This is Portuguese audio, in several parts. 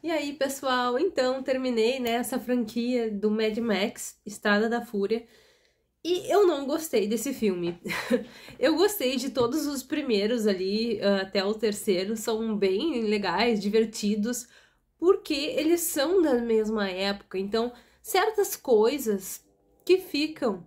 E aí, pessoal, então terminei né, essa franquia do Mad Max, Estrada da Fúria, e eu não gostei desse filme. eu gostei de todos os primeiros ali, ah, até o terceiro, são bem legais, divertidos, porque eles são da mesma época, então certas coisas que ficam,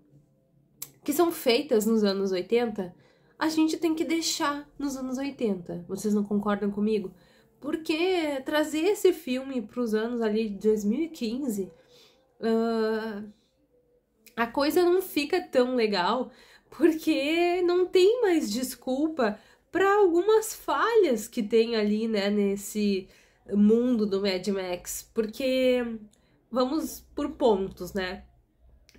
que são feitas nos anos 80, a gente tem que deixar nos anos 80. Vocês não concordam comigo? Porque trazer esse filme para os anos ali de 2015, uh, ah, a coisa não fica tão legal, porque não tem mais desculpa para algumas falhas que tem ali, né, nesse mundo do Mad Max, porque vamos por pontos, né?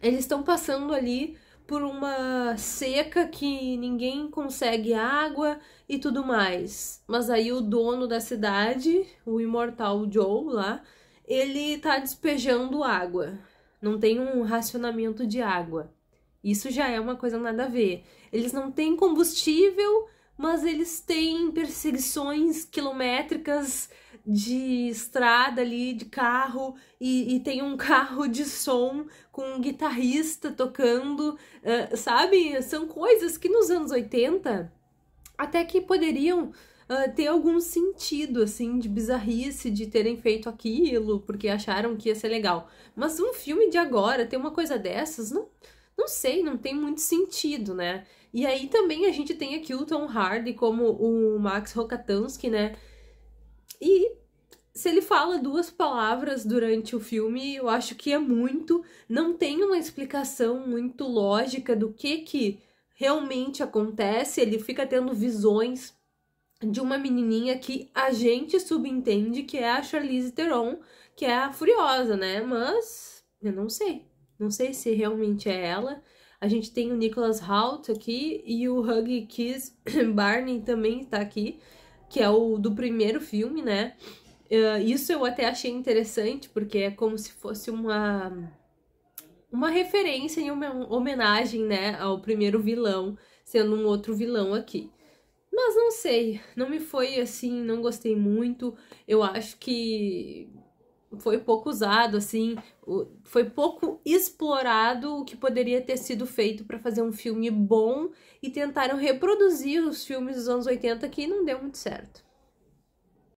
Eles estão passando ali por uma seca que ninguém consegue água e tudo mais. Mas aí o dono da cidade, o imortal Joe lá, ele tá despejando água. Não tem um racionamento de água. Isso já é uma coisa nada a ver. Eles não têm combustível, mas eles têm perseguições quilométricas de estrada ali, de carro, e, e tem um carro de som com um guitarrista tocando, uh, sabe? São coisas que nos anos 80 até que poderiam Uh, ter algum sentido, assim, de bizarrice de terem feito aquilo, porque acharam que ia ser legal. Mas um filme de agora tem uma coisa dessas, não, não sei, não tem muito sentido, né? E aí também a gente tem aqui o Tom Hardy como o Max Rokatansky, né? E se ele fala duas palavras durante o filme, eu acho que é muito. Não tem uma explicação muito lógica do que que realmente acontece. Ele fica tendo visões de uma menininha que a gente subentende que é a Charlize Theron, que é a Furiosa, né? Mas eu não sei. Não sei se realmente é ela. A gente tem o Nicholas Hoult aqui e o Huggy Kiss Barney também está aqui que é o do primeiro filme, né? Uh, isso eu até achei interessante, porque é como se fosse uma uma referência e uma homenagem, né, ao primeiro vilão, sendo um outro vilão aqui. Mas não sei, não me foi assim, não gostei muito. Eu acho que foi pouco usado, assim, foi pouco explorado o que poderia ter sido feito para fazer um filme bom e tentaram reproduzir os filmes dos anos 80 que não deu muito certo.